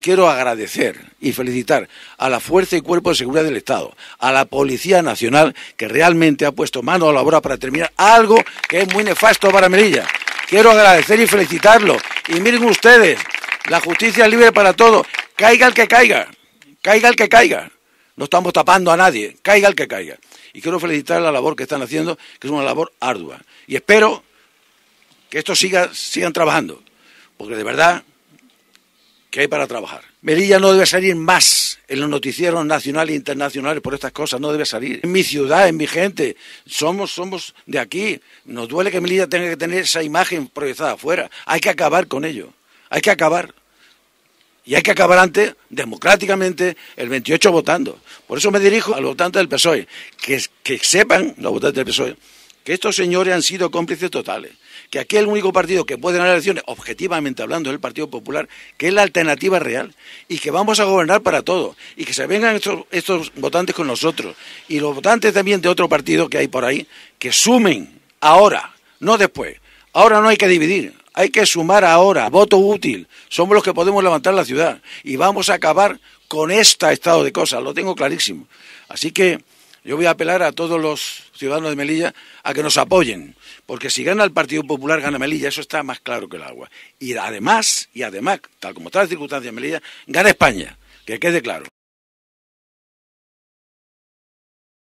Quiero agradecer y felicitar a la Fuerza y Cuerpo de Seguridad del Estado, a la Policía Nacional, que realmente ha puesto mano a la obra para terminar algo que es muy nefasto para Melilla. Quiero agradecer y felicitarlo. Y miren ustedes, la justicia es libre para todos. Caiga el que caiga, caiga el que caiga. No estamos tapando a nadie, caiga el que caiga. Y quiero felicitar la labor que están haciendo, que es una labor ardua. Y espero que esto siga, sigan trabajando, porque de verdad que hay para trabajar. Melilla no debe salir más en los noticieros nacionales e internacionales por estas cosas, no debe salir. En mi ciudad, en mi gente, somos, somos de aquí. Nos duele que Melilla tenga que tener esa imagen proyectada afuera. Hay que acabar con ello, hay que acabar. Y hay que acabar antes, democráticamente, el 28 votando. Por eso me dirijo a los votantes del PSOE, que, que sepan, los votantes del PSOE, que estos señores han sido cómplices totales, que aquí el único partido que puede ganar elecciones, objetivamente hablando, es el Partido Popular, que es la alternativa real, y que vamos a gobernar para todos, y que se vengan estos, estos votantes con nosotros, y los votantes también de otro partido que hay por ahí, que sumen ahora, no después. Ahora no hay que dividir, hay que sumar ahora, voto útil. Somos los que podemos levantar la ciudad y vamos a acabar con este estado de cosas, lo tengo clarísimo. Así que yo voy a apelar a todos los ciudadanos de Melilla a que nos apoyen, porque si gana el Partido Popular, gana Melilla, eso está más claro que el agua. Y además, y además, tal como está la circunstancia en Melilla, gana España, que quede claro.